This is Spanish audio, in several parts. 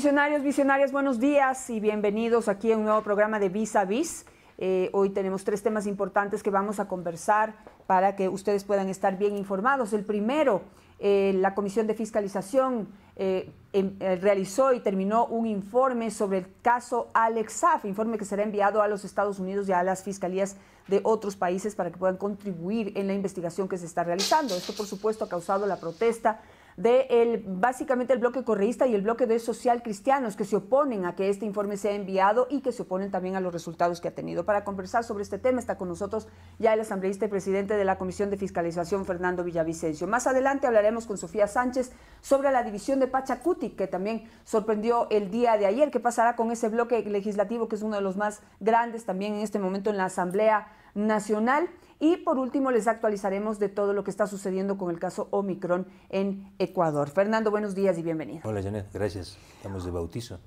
Visionarios, visionarias, buenos días y bienvenidos aquí a un nuevo programa de Vis a Vis. Eh, hoy tenemos tres temas importantes que vamos a conversar para que ustedes puedan estar bien informados. El primero, eh, la Comisión de Fiscalización eh, em, realizó y terminó un informe sobre el caso Alex informe que será enviado a los Estados Unidos y a las fiscalías de otros países para que puedan contribuir en la investigación que se está realizando. Esto, por supuesto, ha causado la protesta de básicamente el bloque correísta y el bloque de social cristianos que se oponen a que este informe sea enviado y que se oponen también a los resultados que ha tenido. Para conversar sobre este tema está con nosotros ya el asambleísta y presidente de la Comisión de Fiscalización, Fernando Villavicencio. Más adelante hablaremos con Sofía Sánchez sobre la división de Pachacuti, que también sorprendió el día de ayer. ¿Qué pasará con ese bloque legislativo que es uno de los más grandes también en este momento en la Asamblea? nacional. Y por último, les actualizaremos de todo lo que está sucediendo con el caso Omicron en Ecuador. Fernando, buenos días y bienvenido. Hola, Janet, gracias. Estamos de bautizo.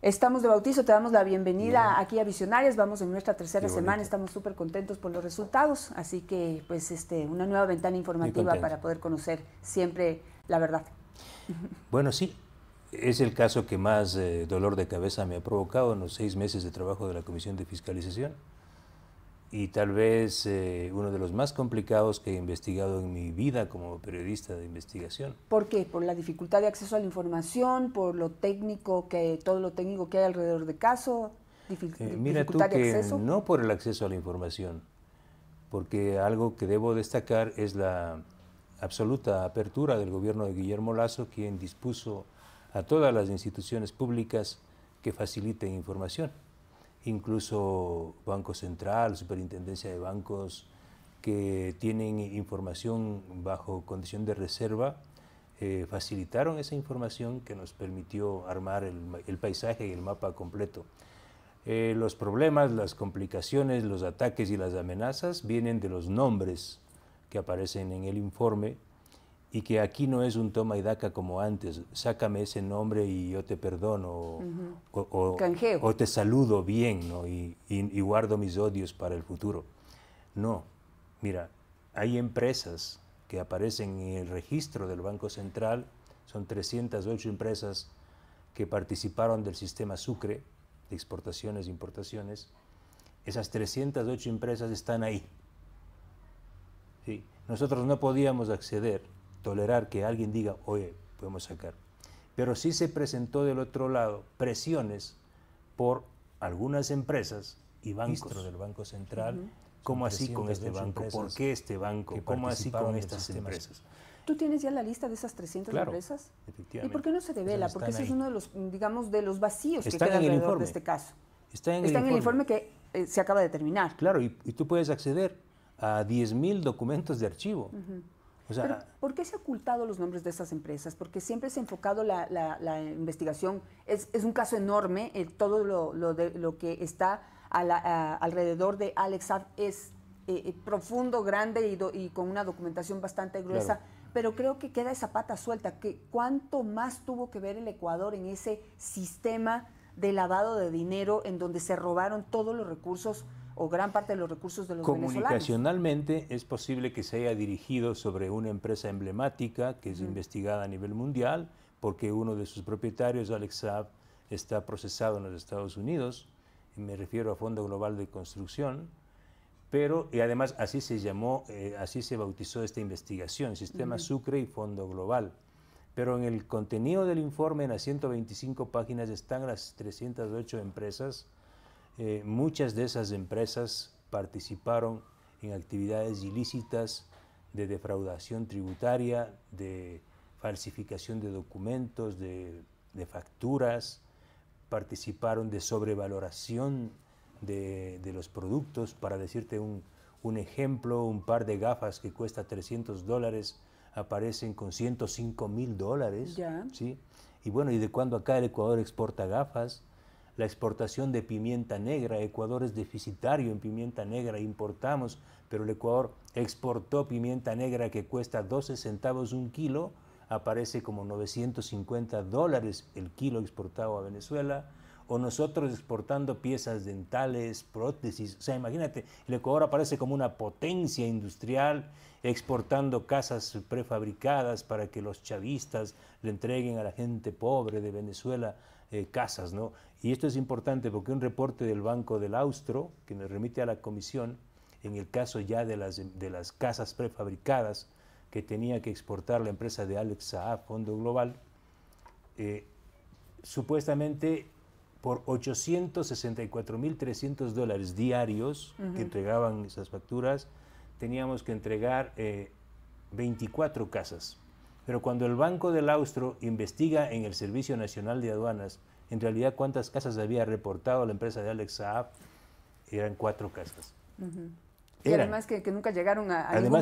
Estamos de bautizo, te damos la bienvenida aquí a Visionarias, vamos en nuestra tercera semana, estamos súper contentos por los resultados, así que pues este, una nueva ventana informativa para poder conocer siempre la verdad. Bueno, sí, es el caso que más eh, dolor de cabeza me ha provocado en los seis meses de trabajo de la Comisión de Fiscalización y tal vez eh, uno de los más complicados que he investigado en mi vida como periodista de investigación. ¿Por qué? Por la dificultad de acceso a la información, por lo técnico que todo lo técnico que hay alrededor del caso, eh, mira tú que No por el acceso a la información, porque algo que debo destacar es la absoluta apertura del gobierno de Guillermo Lazo, quien dispuso a todas las instituciones públicas que faciliten información incluso Banco Central, Superintendencia de Bancos, que tienen información bajo condición de reserva, eh, facilitaron esa información que nos permitió armar el, paisaje y el mapa completo. Eh, los problemas, las complicaciones, los ataques y las amenazas vienen de los nombres que aparecen en el informe y que aquí no es un toma y daca como antes, sácame ese nombre y yo te perdono, o, o, te saludo bien y, guardo mis odios para el futuro. No, mira, hay empresas que aparecen en el registro del Banco Central, son 308 empresas que participaron del sistema Sucre, de exportaciones e importaciones, esas 308 empresas están ahí. ¿Sí? Nosotros no podíamos acceder tolerar que alguien diga, oye, podemos sacar. Pero sí se presentó del otro lado presiones por algunas empresas y bancos del Banco Central. ¿Cómo así con este banco? ¿Por qué este banco? ¿Cómo así con estas empresas? ¿Tú tienes ya la lista de esas 300 empresas? ¿Y por qué no se revela? Porque ese es uno de los, digamos, de los vacíos que quedan alrededor informe. de este caso. Está en, el, informe. que eh, se acaba de terminar. Claro, y, tú puedes acceder a 10.000 documentos de archivo. ¿Por qué se ha ocultado los nombres de esas empresas? Porque siempre se ha enfocado la, investigación. Es, un caso enorme. Eh, todo lo, que está alrededor de Alex es eh, eh, profundo, grande y, con una documentación bastante gruesa. Pero creo que queda esa pata suelta. Que ¿Cuánto más tuvo que ver el Ecuador en ese sistema de lavado de dinero en donde se robaron todos los recursos? o gran parte de los recursos de los Comunicacionalmente es posible que se haya dirigido sobre una empresa emblemática que es investigada a nivel mundial porque uno de sus propietarios, Alex Saab, está procesado en los Estados Unidos, me refiero a Fondo Global de Construcción, pero, y además así se llamó, eh, así se bautizó esta investigación, Sistema Sucre y Fondo Global. Pero en el contenido del informe, en las 125 páginas, están las 308 empresas eh, muchas de esas empresas participaron en actividades ilícitas de defraudación tributaria, de falsificación de documentos, de, facturas, participaron de sobrevaloración de, los productos. Para decirte un, un ejemplo, un par de gafas que cuesta 300 dólares aparecen con 105 mil dólares. ¿sí? Y bueno, ¿y de cuándo acá el Ecuador exporta gafas? la exportación de pimienta negra. Ecuador es deficitario en pimienta negra, importamos, pero el Ecuador exportó pimienta negra que cuesta 12 centavos un kilo, aparece como 950 dólares el kilo exportado a Venezuela, o nosotros exportando piezas dentales, prótesis. O sea, imagínate, el Ecuador aparece como una potencia industrial exportando casas prefabricadas para que los chavistas le entreguen a la gente pobre de Venezuela eh, casas, ¿no? Y esto es importante porque un reporte del Banco del Austro, que nos remite a la comisión, en el caso ya de las, de las casas prefabricadas que tenía que exportar la empresa de Alexa Fondo Global, eh, supuestamente por 864.300 dólares diarios que entregaban esas facturas, teníamos que entregar 24 eh, casas. Pero cuando el Banco del Austro investiga en el Servicio Nacional de Aduanas en realidad, ¿cuántas casas había reportado la empresa de Alex Saab? Eran cuatro casas. Y además que, nunca llegaron a, ningún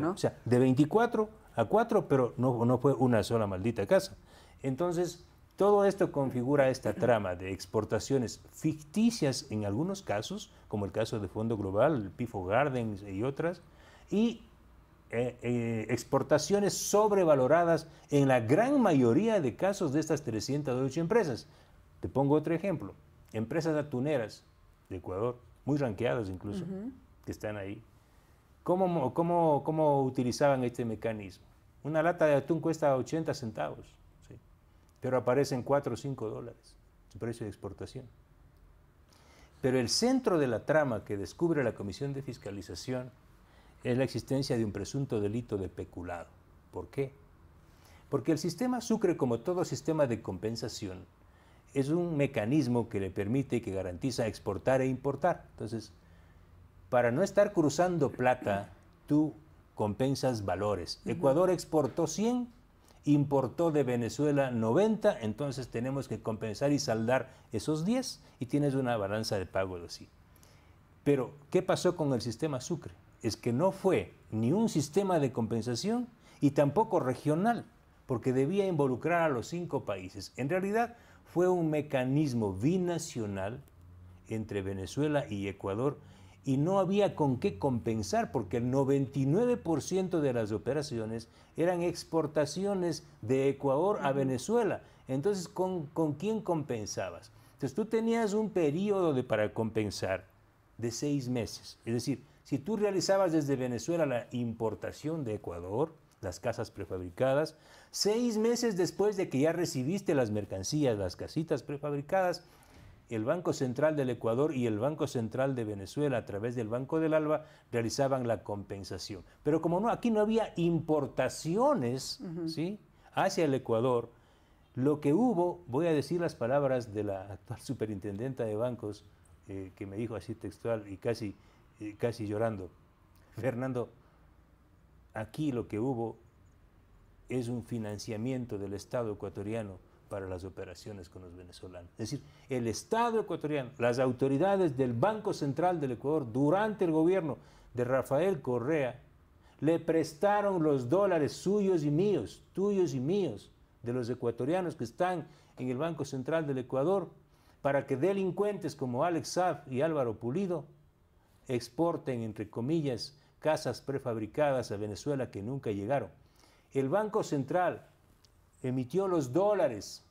¿no? O sea, de 24 a 4, pero no, no fue una sola maldita casa. Entonces, todo esto configura esta trama de exportaciones ficticias en algunos casos, como el caso de Fondo Global, Pifo Gardens y otras, y eh, eh, exportaciones sobrevaloradas en la gran mayoría de casos de estas 308 empresas. Te pongo otro ejemplo. Empresas atuneras de Ecuador, muy ranqueadas incluso, que están ahí. ¿Cómo, utilizaban este mecanismo? Una lata de atún cuesta 80 centavos, ¿sí? pero aparecen 4 o 5 dólares su precio de exportación. Pero el centro de la trama que descubre la Comisión de Fiscalización es la existencia de un presunto delito de peculado. ¿Por qué? Porque el sistema Sucre, como todo sistema de compensación, es un mecanismo que le permite y que garantiza exportar e importar. Entonces, para no estar cruzando plata, tú compensas valores. Ecuador exportó 100, importó de Venezuela 90, entonces tenemos que compensar y saldar esos 10 y tienes una balanza de pago de Pero, ¿qué pasó con el sistema Sucre? es que no fue ni un sistema de compensación y tampoco regional, porque debía involucrar a los cinco países. En realidad fue un mecanismo binacional entre Venezuela y Ecuador y no había con qué compensar porque el 99% de las operaciones eran exportaciones de Ecuador a Venezuela. Entonces, ¿con, quién compensabas? Entonces tú tenías un periodo de, para compensar de seis meses. Es decir, si tú realizabas desde Venezuela la importación de Ecuador, las casas prefabricadas, seis meses después de que ya recibiste las mercancías, las casitas prefabricadas, el Banco Central del Ecuador y el Banco Central de Venezuela a través del Banco del Alba realizaban la compensación. Pero como no, aquí no había importaciones ¿sí? hacia el Ecuador, lo que hubo, voy a decir las palabras de la actual superintendenta de bancos, eh, que me dijo así textual y casi casi llorando. Fernando, aquí lo que hubo es un financiamiento del Estado ecuatoriano para las operaciones con los venezolanos. Es decir, el Estado ecuatoriano, las autoridades del Banco Central del Ecuador durante el gobierno de Rafael Correa, le prestaron los dólares suyos y míos, tuyos y míos, de los ecuatorianos que están en el Banco Central del Ecuador, para que delincuentes como Alex Saab y Álvaro Pulido exporten, entre comillas, casas prefabricadas a Venezuela que nunca llegaron. El Banco Central emitió los dólares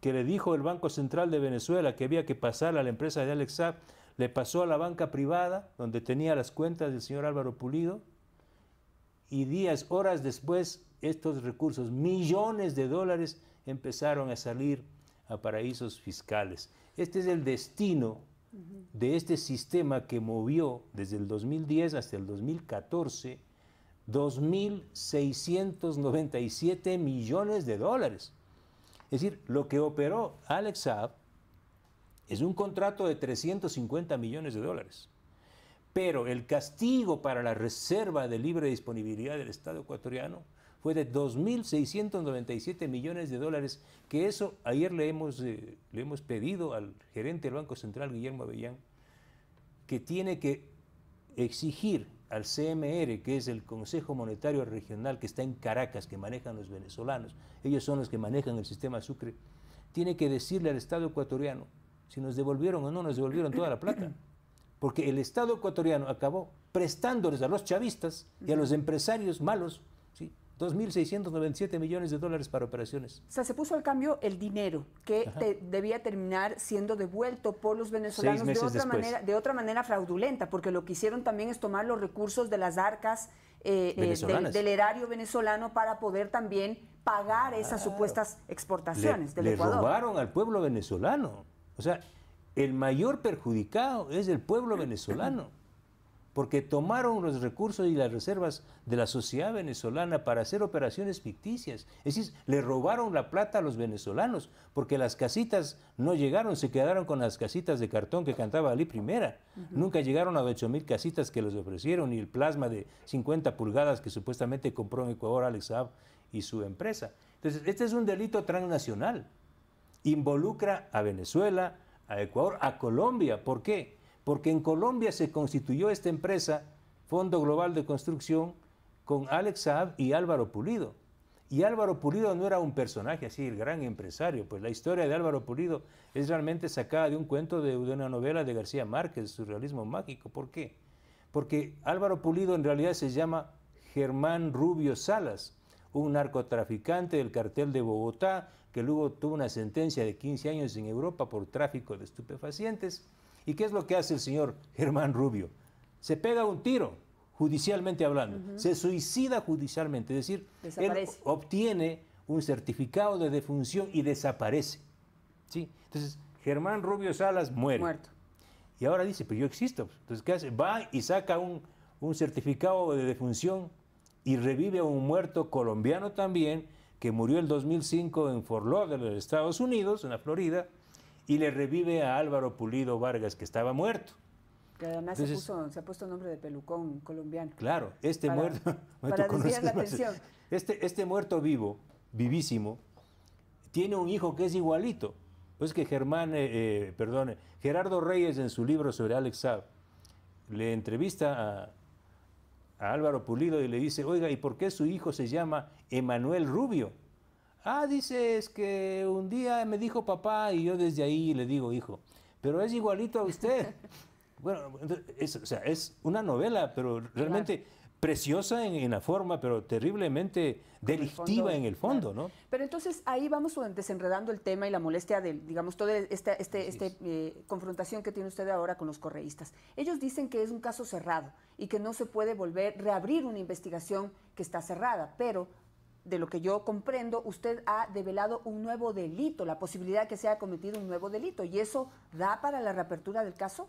que le dijo el Banco Central de Venezuela que había que pasar a la empresa de Alex le pasó a la banca privada, donde tenía las cuentas del señor Álvaro Pulido, y días, horas después, estos recursos, millones de dólares, empezaron a salir a paraísos fiscales. Este es el destino de este sistema que movió desde el 2010 hasta el 2014 2.697 millones de dólares. Es decir, lo que operó Alex Saab es un contrato de 350 millones de dólares. Pero el castigo para la reserva de libre disponibilidad del Estado ecuatoriano fue de 2.697 millones de dólares, que eso ayer le hemos, eh, le hemos pedido al gerente del Banco Central, Guillermo Avellán, que tiene que exigir al CMR, que es el Consejo Monetario Regional que está en Caracas, que manejan los venezolanos, ellos son los que manejan el sistema Sucre, tiene que decirle al Estado ecuatoriano si nos devolvieron o no nos devolvieron toda la plata. Porque el Estado ecuatoriano acabó prestándoles a los chavistas y a los empresarios malos 2.697 millones de dólares para operaciones. O sea, se puso al cambio el dinero que debía terminar siendo devuelto por los venezolanos de otra, manera, de otra, manera, fraudulenta, porque lo que hicieron también es tomar los recursos de las arcas eh, eh, del, erario venezolano para poder también pagar esas supuestas exportaciones del Ecuador. Le robaron al pueblo venezolano. O sea, el mayor perjudicado es el pueblo venezolano porque tomaron los recursos y las reservas de la sociedad venezolana para hacer operaciones ficticias. Es decir, le robaron la plata a los venezolanos, porque las casitas no llegaron, se quedaron con las casitas de cartón que cantaba Ali Primera. Nunca llegaron a 8 mil casitas que les ofrecieron y el plasma de 50 pulgadas que supuestamente compró en Ecuador Alex y su empresa. Entonces, este es un delito transnacional. Involucra a Venezuela, a Ecuador, a Colombia. ¿Por qué? porque en Colombia se constituyó esta empresa, Fondo Global de Construcción, con Alex Saab y Álvaro Pulido. Y Álvaro Pulido no era un personaje así, el gran empresario, pues la historia de Álvaro Pulido es realmente sacada de un cuento de, una novela de García Márquez, Surrealismo Mágico. ¿Por qué? Porque Álvaro Pulido en realidad se llama Germán Rubio Salas, un narcotraficante del cartel de Bogotá, que luego tuvo una sentencia de 15 años en Europa por tráfico de estupefacientes. ¿Y qué es lo que hace el señor Germán Rubio? Se pega un tiro, judicialmente hablando, se suicida judicialmente, es decir, obtiene un certificado de defunción y desaparece. ¿sí? Entonces, Germán Rubio Salas muere. Muerto. Y ahora dice, pero pues yo existo. Entonces, ¿qué hace? Va y saca un, un certificado de defunción y revive a un muerto colombiano también, que murió el 2005 en Fort Lauderdale, Estados Unidos, en la Florida, y le revive a Álvaro Pulido Vargas, que estaba muerto. Que además se, ha puesto nombre de pelucón colombiano. Claro, este muerto. Este, este, muerto vivo, vivísimo, tiene un hijo que es igualito. Pues que Germán, eh, eh, Gerardo Reyes en su libro sobre Alex Saab le entrevista a, a Álvaro Pulido y le dice, oiga, ¿y por qué su hijo se llama Emanuel Rubio? Ah, dice, es que un día me dijo papá y yo desde ahí le digo hijo, pero es igualito a usted. bueno, o sea, es una novela, pero realmente preciosa en, la forma, pero terriblemente delictiva en el fondo, ¿no? Pero entonces ahí vamos desenredando el tema y la molestia de, digamos, toda esta este, este, este eh, confrontación que tiene usted ahora con los correístas. Ellos dicen que es un caso cerrado y que no se puede volver, reabrir una investigación que está cerrada, pero de lo que yo comprendo, usted ha develado un nuevo delito, la posibilidad que se haya cometido un nuevo delito. ¿Y eso da para la reapertura del caso?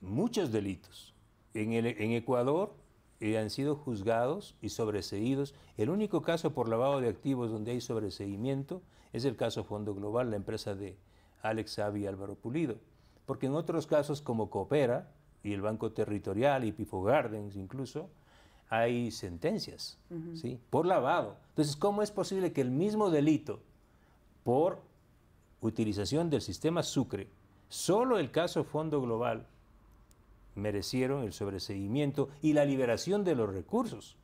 Muchos delitos. En, en Ecuador eh, han sido juzgados y sobreseídos. El único caso por lavado de activos donde hay sobreseimiento es el caso Fondo Global, la empresa de Alex Avi y Álvaro Pulido. Porque en otros casos como Coopera y el Banco Territorial y Pifo Gardens incluso, hay sentencias, ¿sí? Por lavado. Entonces, ¿cómo es posible que el mismo delito por utilización del sistema Sucre, solo el caso Fondo Global merecieron el sobreseguimiento y la liberación de los recursos,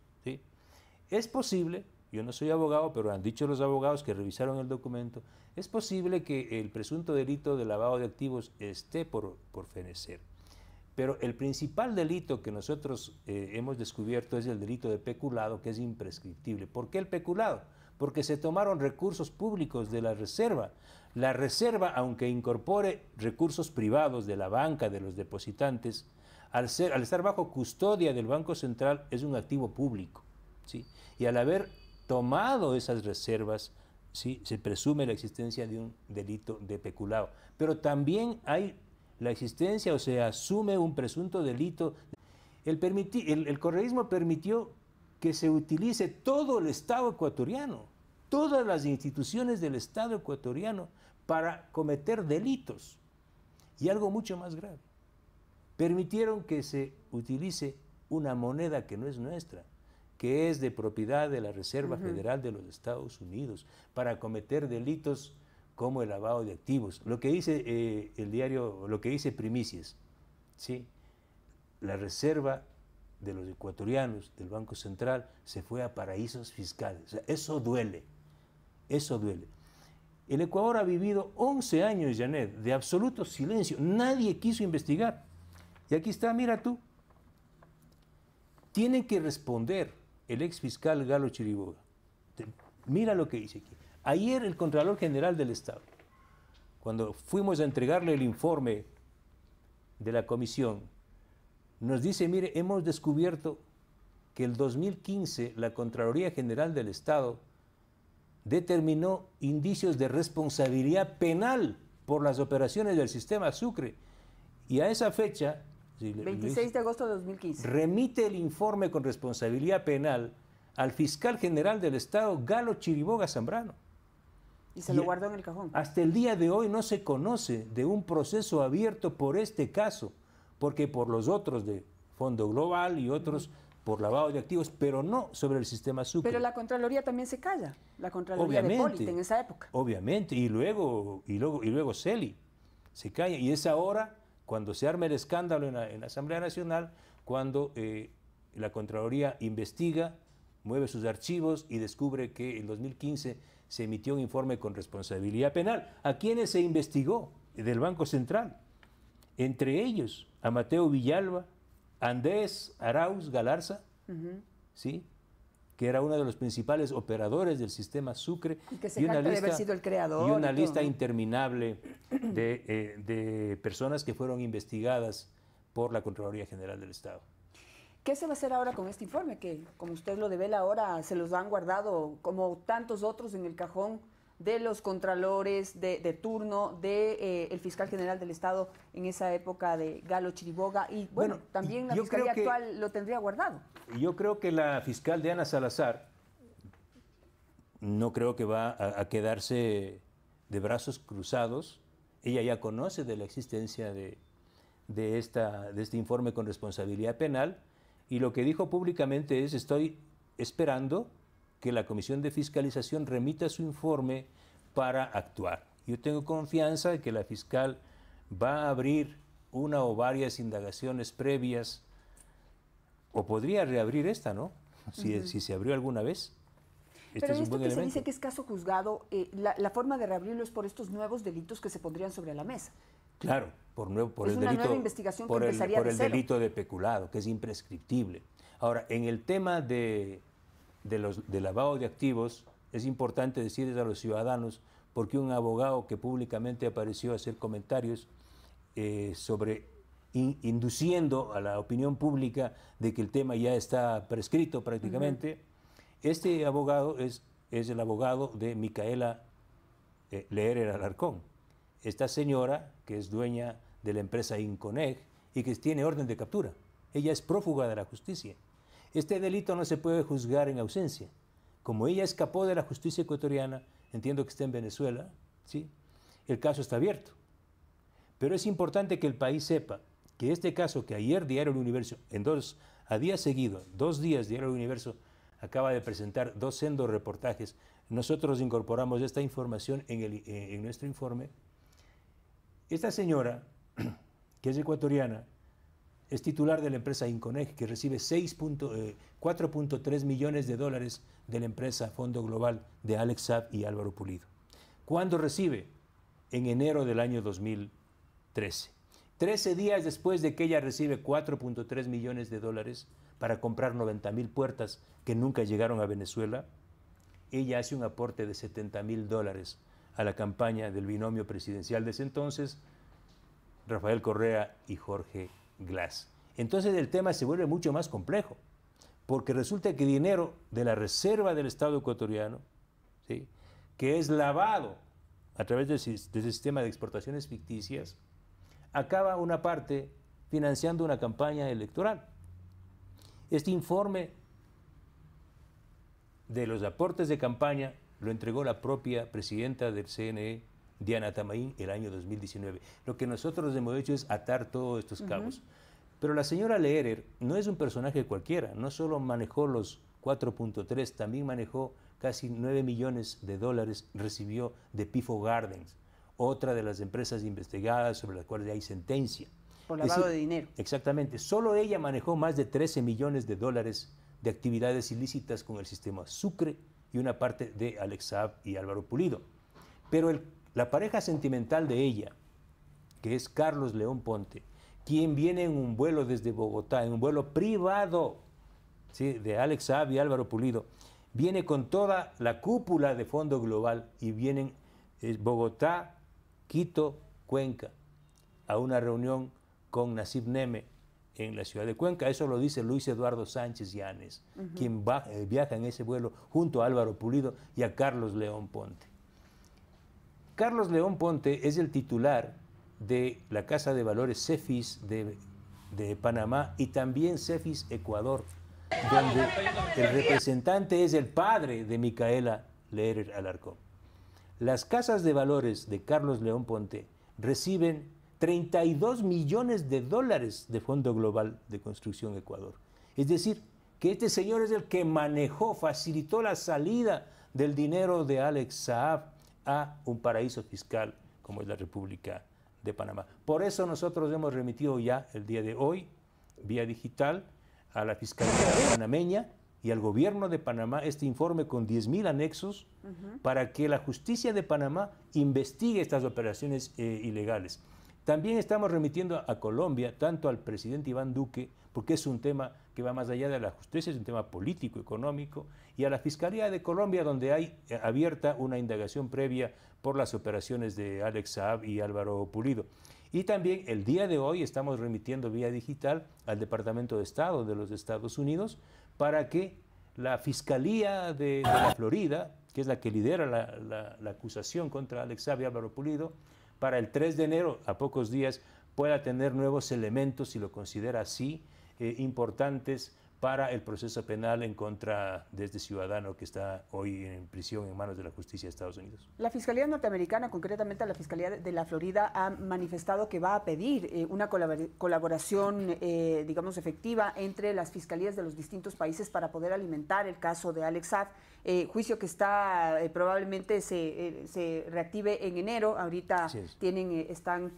Es posible, yo no soy abogado, pero han dicho los abogados que revisaron el documento, es posible que el presunto delito de lavado de activos esté por, por fenecer. Pero el principal delito que nosotros eh, hemos descubierto es el delito de peculado, que es imprescriptible. ¿Por qué el peculado? Porque se tomaron recursos públicos de la reserva. La reserva, aunque incorpore recursos privados de la banca, de los depositantes, al, ser, al estar bajo custodia del Banco Central, es un activo público. ¿sí? Y al haber tomado esas reservas, ¿sí? se presume la existencia de un delito de peculado. Pero también hay la existencia o se asume un presunto delito. El, permiti el, correísmo permitió que se utilice todo el Estado ecuatoriano, todas las instituciones del Estado ecuatoriano para cometer delitos. Y algo mucho más grave, permitieron que se utilice una moneda que no es nuestra, que es de propiedad de la Reserva Federal de los Estados Unidos, para cometer delitos como el lavado de activos. Lo que dice eh, el diario, lo que dice Primicias, ¿sí? la reserva de los ecuatorianos del Banco Central se fue a paraísos fiscales. eso duele, eso duele. El Ecuador ha vivido 11 años, Janet, de absoluto silencio. Nadie quiso investigar. Y aquí está, mira tú. Tiene que responder el ex fiscal Galo Chiriboga. Mira lo que dice aquí. Ayer el Contralor General del Estado, cuando fuimos a entregarle el informe de la comisión, nos dice, mire, hemos descubierto que el 2015 la Contraloría General del Estado determinó indicios de responsabilidad penal por las operaciones del sistema Sucre. Y a esa fecha... 26 de agosto de 2015. Remite el informe con responsabilidad penal al fiscal general del Estado, Galo Chiriboga Zambrano. Y se lo guardó en el cajón. Hasta el día de hoy no se conoce de un proceso abierto por este caso, porque por los otros de Fondo Global y otros por lavado de activos, pero no sobre el sistema Sucre. Pero la Contraloría también se calla, la Contraloría de Polite en esa época. Obviamente, y luego, y luego, y luego Celi se calla, y es ahora cuando se arma el escándalo en la, Asamblea Nacional, cuando eh, la Contraloría investiga, mueve sus archivos y descubre que en 2015 se emitió un informe con responsabilidad penal. ¿A quienes se investigó? Del Banco Central. Entre ellos, a Mateo Villalba, Andrés Arauz Galarza, ¿sí? que era uno de los principales operadores del sistema Sucre. Y que se una lista, sido el creador. Y una lista interminable de, eh, de personas que fueron investigadas por la Contraloría General del Estado. ¿Qué se va a hacer ahora con este informe que, como usted lo devela ahora, se los han guardado como tantos otros en el cajón de los contralores de, turno, del de, eh, el fiscal general del Estado en esa época de Galo Chiriboga y, bueno, también la fiscalía actual lo tendría guardado? Yo creo que la fiscal de Ana Salazar no creo que va a, quedarse de brazos cruzados. Ella ya conoce de la existencia de, esta, de este informe con responsabilidad penal y lo que dijo públicamente es estoy esperando que la Comisión de Fiscalización remita su informe para actuar. Yo tengo confianza de que la fiscal va a abrir una o varias indagaciones previas, o podría reabrir esta, ¿no? Si, se abrió alguna vez. Este Pero es esto que se dice que es caso juzgado, eh, la, la, forma de reabrirlo es por estos nuevos delitos que se pondrían sobre la mesa. Claro, por, nuevo, por el, delito, investigación por el, de delito de peculado, que es imprescriptible. Ahora, en el tema de, los, de lavado de activos, es importante decirles a los ciudadanos porque un abogado que públicamente apareció a hacer comentarios eh, sobre induciendo a la opinión pública de que el tema ya está prescrito prácticamente, este abogado es, es el abogado de Micaela eh, Alarcón esta señora, que es dueña de la empresa Inconeg y que tiene orden de captura. Ella es prófuga de la justicia. Este delito no se puede juzgar en ausencia. Como ella escapó de la justicia ecuatoriana, entiendo que está en Venezuela, ¿sí? el caso está abierto. Pero es importante que el país sepa que este caso que ayer Diario El Universo, en dos, a día seguido, dos días Diario El Universo, acaba de presentar dos sendos reportajes. Nosotros incorporamos esta información en, el, en nuestro informe esta señora, que es ecuatoriana, es titular de la empresa Inconeg, que recibe 4.3 eh, millones de dólares de la empresa Fondo Global de Alex Saab y Álvaro Pulido. ¿Cuándo recibe? En enero del año 2013. 13 días después de que ella recibe 4.3 millones de dólares para comprar 90 mil puertas que nunca llegaron a Venezuela, ella hace un aporte de 70 mil dólares a la campaña del binomio presidencial de ese entonces, Rafael Correa y Jorge Glass. Entonces el tema se vuelve mucho más complejo, porque resulta que dinero de la reserva del Estado ecuatoriano, que es lavado a través de ese sistema de exportaciones ficticias, acaba una parte financiando una campaña electoral. Este informe de los aportes de campaña lo entregó la propia presidenta del CNE, Diana Tamaín, el año 2019. Lo que nosotros hemos hecho es atar todos estos cabos. Pero la señora Leherer no es un personaje cualquiera, no solo manejó los 4.3, también manejó casi 9 millones de dólares, recibió de Pifo Gardens, otra de las empresas investigadas sobre las cuales hay sentencia. Por lavado de dinero. Exactamente, solo ella manejó más de 13 millones de dólares de actividades ilícitas con el sistema Sucre y una parte de Alex Saab y Álvaro Pulido. Pero la pareja sentimental de ella, que es Carlos León Ponte, quien viene en un vuelo desde Bogotá, en un vuelo privado de Alex Saab y Álvaro Pulido, viene con toda la cúpula de Fondo Global y vienen eh, Bogotá, Quito, Cuenca a una reunión con Nasib Neme en la ciudad de Cuenca. Eso lo dice Luis Eduardo Sánchez Llanes, quien eh, viaja en ese vuelo junto a Álvaro Pulido y a Carlos León Ponte. Carlos León Ponte es el titular de la Casa de Valores Cefis de, Panamá y también Cefis Ecuador, donde el representante es el padre de Micaela Leer Alarcón. Las casas de valores de Carlos León Ponte reciben 32 millones de dólares de Fondo Global de Construcción Ecuador. Es decir, que este señor es el que manejó, facilitó la salida del dinero de Alex Saab a un paraíso fiscal como es la República de Panamá. Por eso nosotros hemos remitido ya el día de hoy, vía digital, a la Fiscalía panameña y al gobierno de Panamá este informe con 10.000 anexos para que la justicia de Panamá investigue estas operaciones eh, ilegales. También estamos remitiendo a Colombia, tanto al presidente Iván Duque, porque es un tema que va más allá de la justicia, es un tema político, económico, y a la Fiscalía de Colombia, donde hay eh, abierta una indagación previa por las operaciones de Alex Saab y Álvaro Pulido. Y también el día de hoy estamos remitiendo vía digital al Departamento de Estado de los Estados Unidos para que la Fiscalía de, la Florida, que es la que lidera la, la acusación contra Alex Saab y Álvaro Pulido, para el 3 de enero, a pocos días, pueda tener nuevos elementos, si lo considera así, eh, importantes para el proceso penal en contra de este ciudadano que está hoy en prisión en manos de la justicia de Estados Unidos. La Fiscalía norteamericana, concretamente la Fiscalía de la Florida, ha manifestado que va a pedir eh, una colaboración, eh, digamos, efectiva entre las fiscalías de los distintos países para poder alimentar el caso de Alex eh, juicio que está probablemente se, reactive en enero. Ahorita tienen, están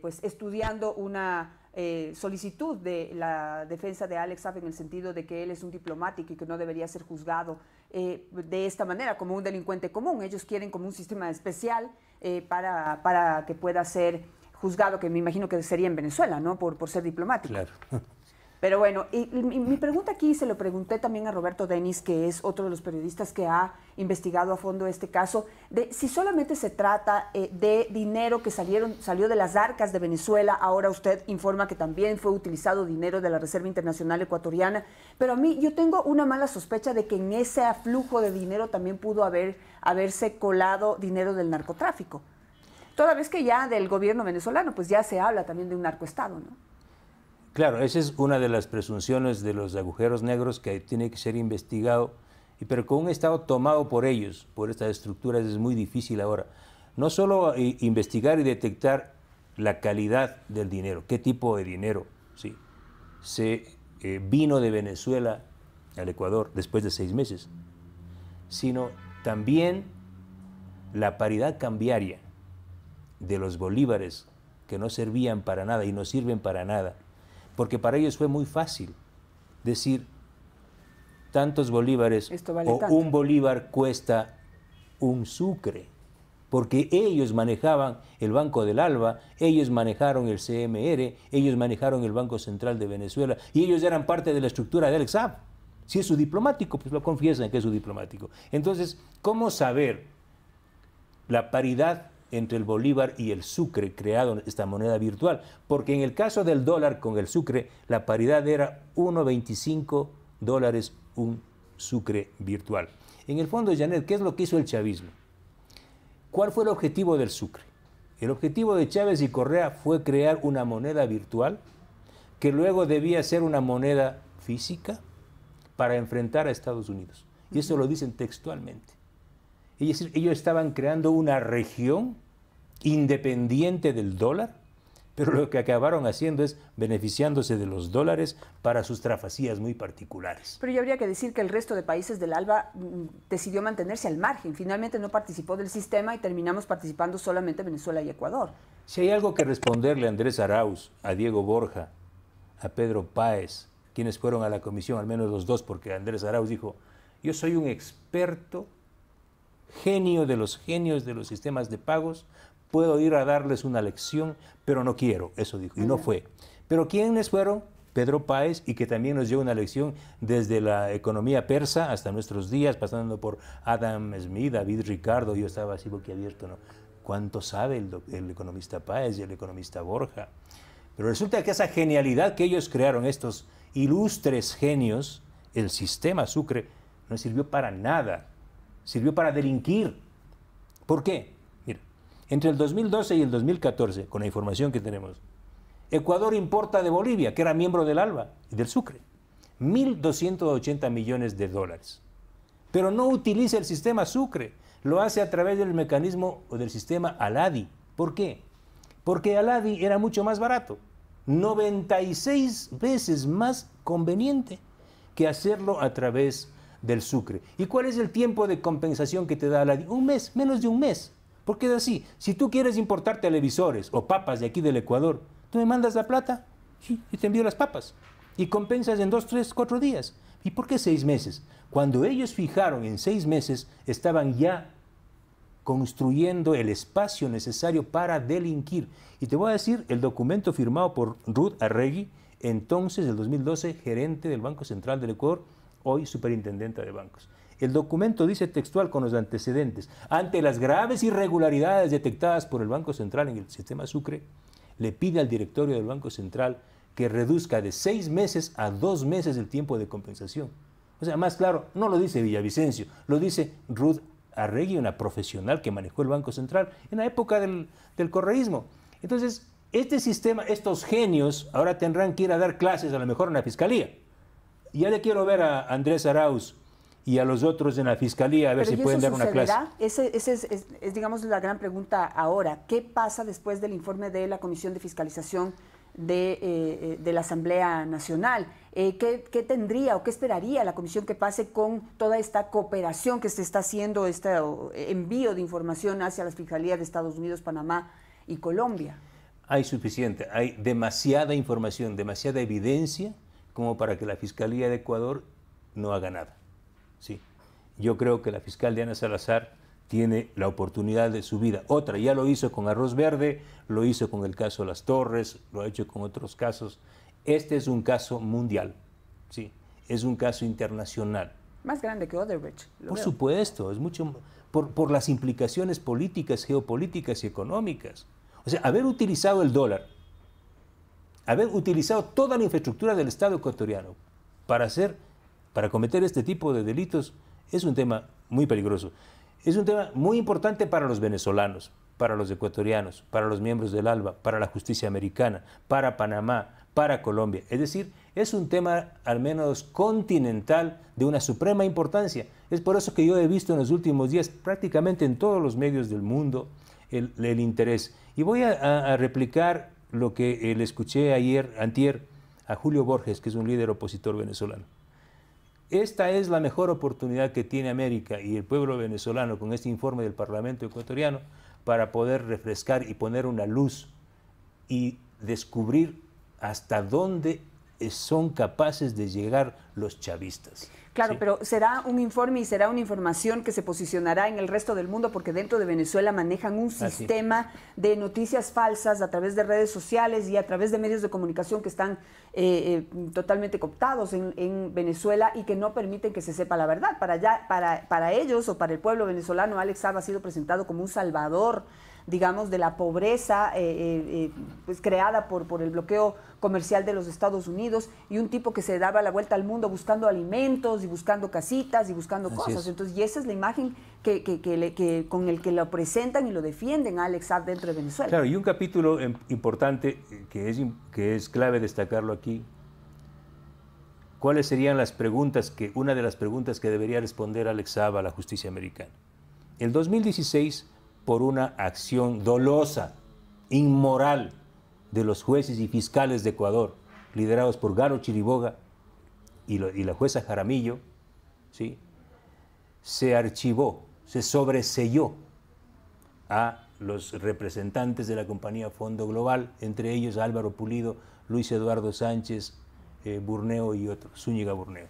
pues estudiando una eh, solicitud de la defensa de Alex Saab en el sentido de que él es un diplomático y que no debería ser juzgado eh, de esta manera, como un delincuente común. Ellos quieren como un sistema especial eh, para, que pueda ser juzgado, que me imagino que sería en Venezuela, ¿no? Por, por ser diplomático. Claro. Pero bueno, y, mi pregunta aquí se lo pregunté también a Roberto Denis, que es otro de los periodistas que ha investigado a fondo este caso, de si solamente se trata eh, de dinero que salieron, salió de las arcas de Venezuela, ahora usted informa que también fue utilizado dinero de la Reserva Internacional Ecuatoriana, pero a mí yo tengo una mala sospecha de que en ese aflujo de dinero también pudo haber, haberse colado dinero del narcotráfico. Toda vez que ya del gobierno venezolano, pues ya se habla también de un narcoestado, ¿no? Claro, esa es una de las presunciones de los agujeros negros que tiene que ser investigado, pero con un Estado tomado por ellos, por estas estructuras, es muy difícil ahora. No solo eh, investigar y detectar la calidad del dinero, qué tipo de dinero, ¿sí? Se eh, vino de Venezuela al Ecuador después de seis meses, sino también la paridad cambiaria de los bolívares que no servían para nada y no sirven para nada porque para ellos fue muy fácil decir tantos bolívares o un bolívar cuesta un sucre, porque ellos manejaban el Banco del Alba, ellos manejaron el CMR, ellos manejaron el Banco Central de Venezuela y ellos eran parte de la estructura del EXAP. Si es su diplomático, pues lo confiesan que es su diplomático. Entonces, ¿cómo saber la paridad entre el bolívar y el sucre creado esta moneda virtual, porque en el caso del dólar con el sucre, la paridad era 1,25 dólares un sucre virtual. En el fondo, Janet, ¿qué es lo que hizo el chavismo? ¿Cuál fue el objetivo del sucre? El objetivo de Chávez y Correa fue crear una moneda virtual que luego debía ser una moneda física para enfrentar a Estados Unidos. Y eso lo dicen textualmente decir, ellos estaban creando una región independiente del dólar, pero lo que acabaron haciendo es beneficiándose de los dólares para sus trafacías muy particulares. Pero yo habría que decir que el resto de países del ALBA mm, decidió mantenerse al margen, finalmente no participó del sistema y terminamos participando solamente Venezuela y Ecuador. Si hay algo que responderle a Andrés Arauz, a Diego Borja, a Pedro Páez, quienes fueron a la comisión, al menos los dos, porque Andrés Arauz dijo, yo soy un experto genio de los genios de los sistemas de pagos, puedo ir a darles una lección, pero no quiero, eso dijo, y no fue. Pero ¿quiénes fueron? Pedro Páez y que también nos dio una lección desde la economía persa hasta nuestros días, pasando por Adam Smith, David Ricardo, yo estaba así boquiabierto, ¿no? ¿Cuánto sabe el, economista Páez y el economista Borja? Pero resulta que esa genialidad que ellos crearon, estos ilustres genios, el sistema Sucre, no sirvió para nada sirvió para delinquir. ¿Por qué? Mira, entre el 2012 y el 2014, con la información que tenemos, Ecuador importa de Bolivia, que era miembro del ALBA y del Sucre, 1.280 millones de dólares. Pero no utiliza el sistema Sucre, lo hace a través del mecanismo o del sistema Aladi. ¿Por qué? Porque Aladi era mucho más barato, 96 veces más conveniente que hacerlo a través del sucre. ¿Y cuál es el tiempo de compensación que te da la Un mes, menos de un mes. Porque es así, si tú quieres importar televisores o papas de aquí del Ecuador, tú me mandas la plata y te envío las papas. Y compensas en dos, tres, cuatro días. ¿Y por qué seis meses? Cuando ellos fijaron en seis meses, estaban ya construyendo el espacio necesario para delinquir. Y te voy a decir, el documento firmado por Ruth Arregui, entonces, el 2012, gerente del Banco Central del Ecuador, hoy superintendente de bancos. El documento dice textual con los antecedentes, ante las graves irregularidades detectadas por el Banco Central en el sistema Sucre, le pide al directorio del Banco Central que reduzca de seis meses a dos meses el tiempo de compensación. O sea, más claro, no lo dice Villavicencio, lo dice Ruth Arregui, una profesional que manejó el Banco Central en la época del, correísmo. Entonces, este sistema, estos genios, ahora tendrán que ir a dar clases a lo mejor en la fiscalía ya le quiero ver a Andrés Arauz y a los otros en la fiscalía a ver si pueden dar una clase. Esa es, digamos, la gran pregunta ahora. ¿Qué pasa después del informe de la Comisión de Fiscalización de, eh, eh, la Asamblea Nacional? Eh, ¿qué, ¿qué, tendría o qué esperaría la Comisión que pase con toda esta cooperación que se está haciendo, este envío de información hacia las fiscalías de Estados Unidos, Panamá y Colombia? Hay suficiente, hay demasiada información, demasiada evidencia como para que la Fiscalía de Ecuador no haga nada. ¿sí? Yo creo que la fiscal Diana Salazar tiene la oportunidad de su vida. Otra, ya lo hizo con Arroz Verde, lo hizo con el caso Las Torres, lo ha hecho con otros casos. Este es un caso mundial, ¿sí? es un caso internacional. Más grande que Odebrecht. Por supuesto, es mucho por, por las implicaciones políticas, geopolíticas y económicas. O sea, haber utilizado el dólar haber utilizado toda la infraestructura del Estado ecuatoriano para hacer, para cometer este tipo de delitos, es un tema muy peligroso. Es un tema muy importante para los venezolanos, para los ecuatorianos, para los miembros del ALBA, para la justicia americana, para Panamá, para Colombia. Es decir, es un tema al menos continental de una suprema importancia. Es por eso que yo he visto en los últimos días prácticamente en todos los medios del mundo el, interés. Y voy a, a replicar lo que eh, le escuché ayer, antier, a Julio Borges, que es un líder opositor venezolano. Esta es la mejor oportunidad que tiene América y el pueblo venezolano con este informe del Parlamento ecuatoriano para poder refrescar y poner una luz y descubrir hasta dónde son capaces de llegar los chavistas. Claro, pero será un informe y será una información que se posicionará en el resto del mundo porque dentro de Venezuela manejan un sistema de noticias falsas a través de redes sociales y a través de medios de comunicación que están eh, eh, totalmente cooptados en, Venezuela y que no permiten que se sepa la verdad. Para, ya para, para ellos o para el pueblo venezolano, Alex Saab ha sido presentado como un salvador digamos, de la pobreza eh, eh, eh, pues, creada por, por el bloqueo comercial de los Estados Unidos y un tipo que se daba la vuelta al mundo buscando alimentos y buscando casitas y buscando cosas. Entonces, y esa es la imagen que, con el que lo presentan y lo defienden a Alex Saab dentro de Venezuela. Claro, y un capítulo em, importante que es, que es clave destacarlo aquí. ¿Cuáles serían las preguntas que, una de las preguntas que debería responder Alex Saab a la justicia americana? El 2016 por una acción dolosa, inmoral, de los jueces y fiscales de Ecuador, liderados por Garo Chiriboga y, la jueza Jaramillo, ¿sí? se archivó, se sobreselló a los representantes de la compañía Fondo Global, entre ellos Álvaro Pulido, Luis Eduardo Sánchez, eh, Burneo y otros, Zúñiga Burneo.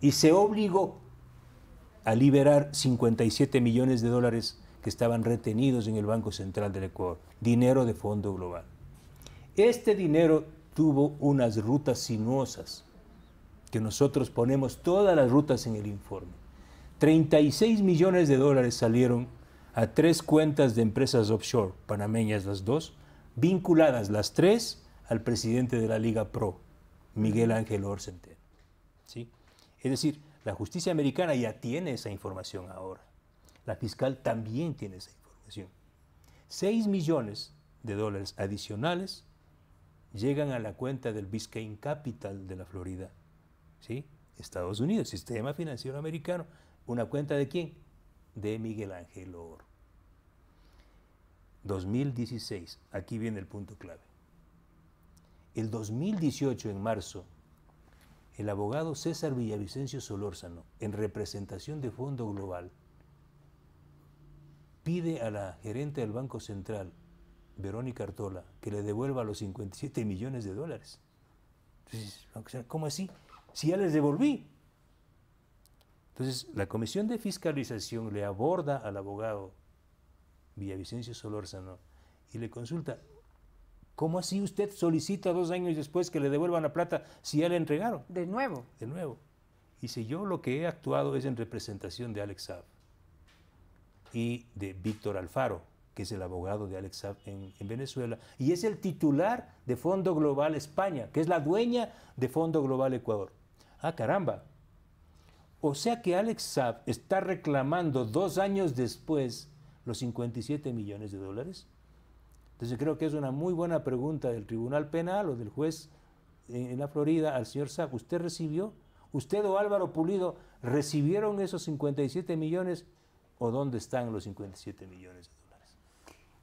Y se obligó a liberar 57 millones de dólares que estaban retenidos en el Banco Central del Ecuador, dinero de fondo global. Este dinero tuvo unas rutas sinuosas, que nosotros ponemos todas las rutas en el informe. 36 millones de dólares salieron a tres cuentas de empresas offshore, panameñas las dos, vinculadas las tres al presidente de la Liga Pro, Miguel Ángel Orsente. ¿Sí? Es decir, la justicia americana ya tiene esa información ahora. La fiscal también tiene esa información. 6 millones de dólares adicionales llegan a la cuenta del Biscayne Capital de la Florida. ¿Sí? Estados Unidos, sistema financiero americano. ¿Una cuenta de quién? De Miguel Ángel Oro. 2016, aquí viene el punto clave. El 2018, en marzo, el abogado César Villavicencio Solórzano, en representación de Fondo Global, pide a la gerente del Banco Central, Verónica Artola, que le devuelva los 57 millones de dólares. Entonces, ¿Cómo así? Si ya les devolví. Entonces, la Comisión de Fiscalización le aborda al abogado Villavicencio Solórzano y le consulta, ¿Cómo así usted solicita dos años después que le devuelvan la plata si ya le entregaron? De nuevo. De nuevo. Y si yo lo que he actuado es en representación de Alex Saab y de Víctor Alfaro, que es el abogado de Alex Saab en, en, Venezuela, y es el titular de Fondo Global España, que es la dueña de Fondo Global Ecuador. Ah, caramba. O sea que Alex Saab está reclamando dos años después los 57 millones de dólares. Entonces creo que es una muy buena pregunta del Tribunal Penal o del juez en, la Florida al señor Sack. ¿Usted recibió? ¿Usted o Álvaro Pulido recibieron esos 57 millones o dónde están los 57 millones de dólares?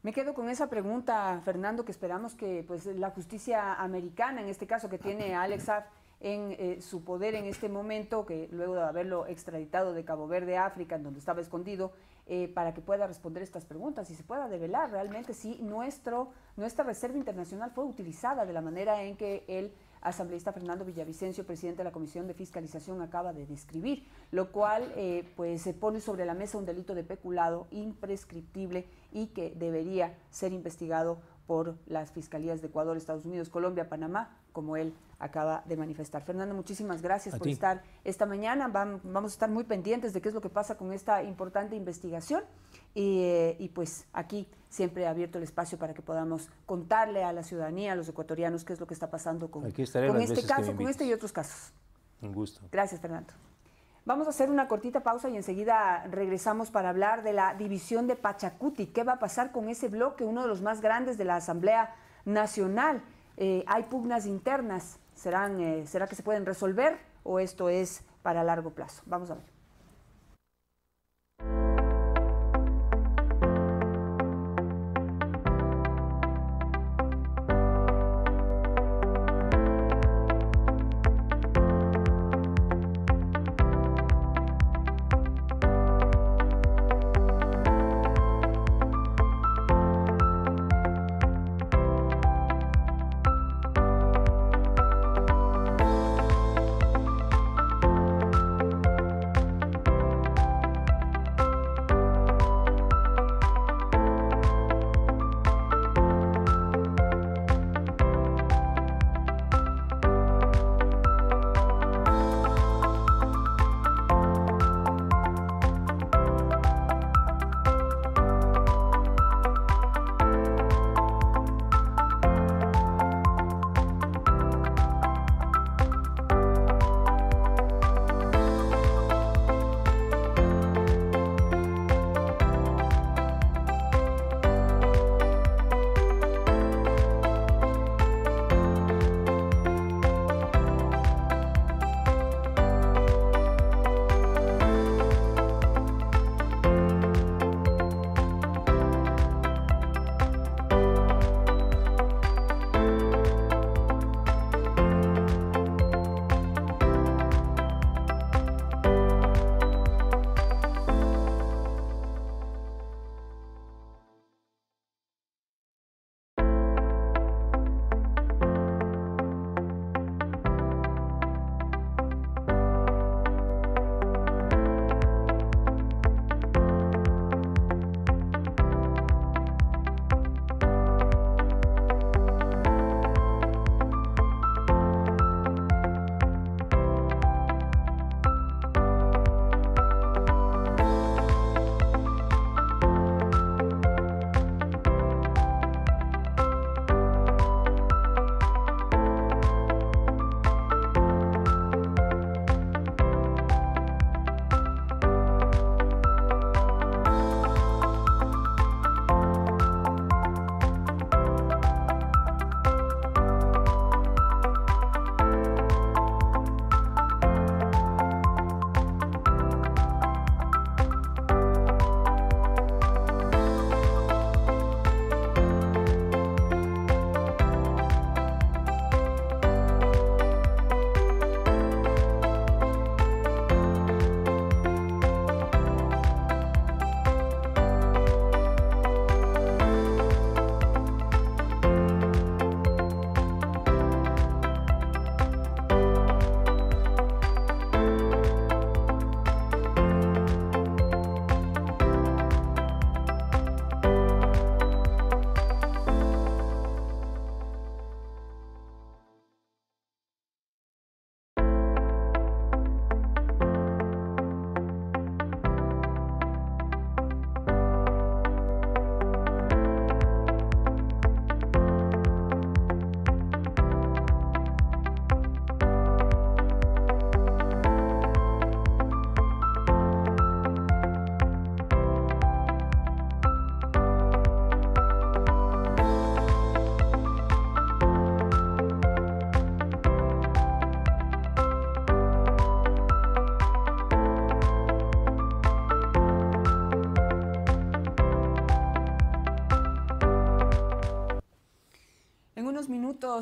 Me quedo con esa pregunta, Fernando, que esperamos que pues, la justicia americana, en este caso que tiene a Alex Saab, en eh, su poder en este momento, que luego de haberlo extraditado de Cabo Verde África, en donde estaba escondido, eh, para que pueda responder estas preguntas y se pueda develar realmente si nuestro, nuestra Reserva Internacional fue utilizada de la manera en que el asambleísta Fernando Villavicencio, presidente de la Comisión de Fiscalización, acaba de describir, lo cual eh, pues se pone sobre la mesa un delito de peculado imprescriptible y que debería ser investigado por las fiscalías de Ecuador, Estados Unidos, Colombia, Panamá, como él acaba de manifestar. Fernando, muchísimas gracias por estar esta mañana. vamos a estar muy pendientes de qué es lo que pasa con esta importante investigación. Y, eh, pues aquí siempre abierto el espacio para que podamos contarle a la ciudadanía, a los ecuatorianos, qué es lo que está pasando con, este caso, con este y otros casos. Un gusto. Gracias, Fernando. Vamos a hacer una cortita pausa y enseguida regresamos para hablar de la división de Pachacuti. ¿Qué va a pasar con ese bloque, uno de los más grandes de la Asamblea Nacional? Eh, hay pugnas internas ¿Serán, eh, ¿Será que se pueden resolver o esto es para largo plazo? Vamos a ver.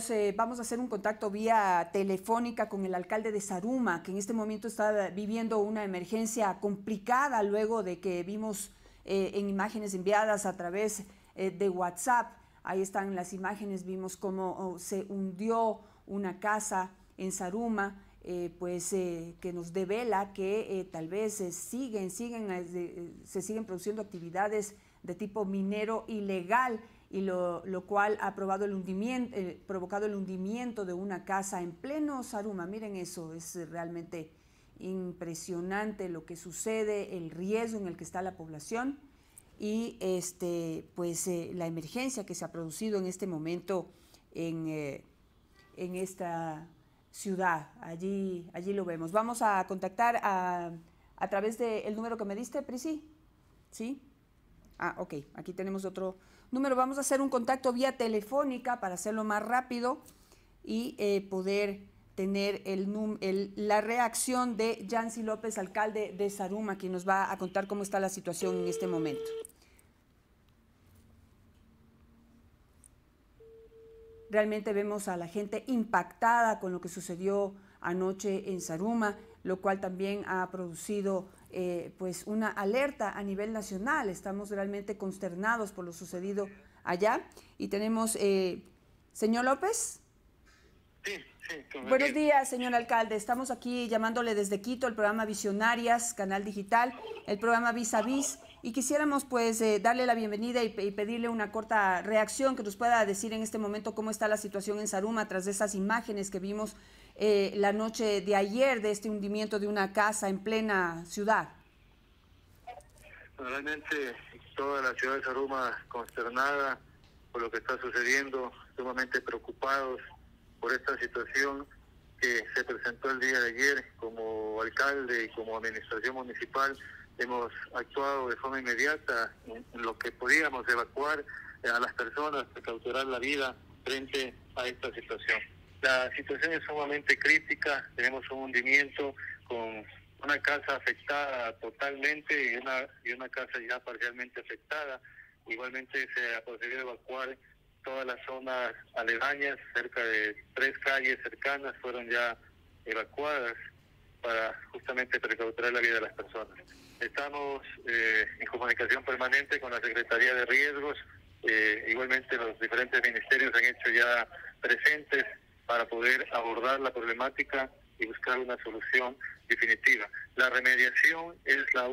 Eh, vamos a hacer un contacto vía telefónica con el alcalde de Saruma, que en este momento está viviendo una emergencia complicada luego de que vimos eh, en imágenes enviadas a través eh, de WhatsApp. Ahí están las imágenes, vimos cómo oh, se hundió una casa en Saruma, pues que nos devela que tal vez siguen, siguen, se siguen produciendo actividades de tipo minero ilegal y lo, cual ha el hundimiento, eh, provocado el hundimiento de una casa en pleno Saruma. Miren eso, es realmente impresionante lo que sucede, el riesgo en el que está la población y este, pues, eh, la emergencia que se ha producido en este momento eh, en, esta ciudad. Allí, allí lo vemos. Vamos a contactar a, través del número que me diste, Prisi. ¿Sí? Ah, ok. Aquí tenemos otro número. Vamos a hacer un contacto vía telefónica para hacerlo más rápido y eh, poder tener la reacción de Yancy López, alcalde de Saruma, quien nos va a contar cómo está la situación en este momento. Realmente vemos a la gente impactada con lo que sucedió anoche en Saruma, lo cual también ha producido eh, pues una alerta a nivel nacional. Estamos realmente consternados por lo sucedido allá. Y tenemos, eh, señor López. Buenos días, señor alcalde. Estamos aquí llamándole desde Quito el programa Visionarias, Canal Digital, el programa Vis a Vis, y quisiéramos pues eh, darle la bienvenida y, pedirle una corta reacción que nos pueda decir en este momento cómo está la situación en Saruma tras esas imágenes que vimos eh, la noche de ayer de este hundimiento de una casa en plena ciudad? Realmente toda la ciudad de Saruma consternada por lo que está sucediendo, sumamente preocupados por esta situación que se presentó el día de ayer como alcalde y como administración municipal. Hemos actuado de forma inmediata en lo que podíamos evacuar a las personas, para cautelar la vida frente a esta situación. La situación es sumamente crítica, tenemos un hundimiento con una casa afectada totalmente y una, y una casa ya parcialmente afectada. Igualmente se ha conseguido evacuar todas las zonas aledañas, cerca de tres calles cercanas fueron ya evacuadas para justamente precautar la vida de las personas. Estamos eh, en comunicación permanente con la Secretaría de Riesgos, eh, igualmente los diferentes ministerios han hecho ya presentes para poder abordar la problemática y buscar una solución definitiva. La remediación es la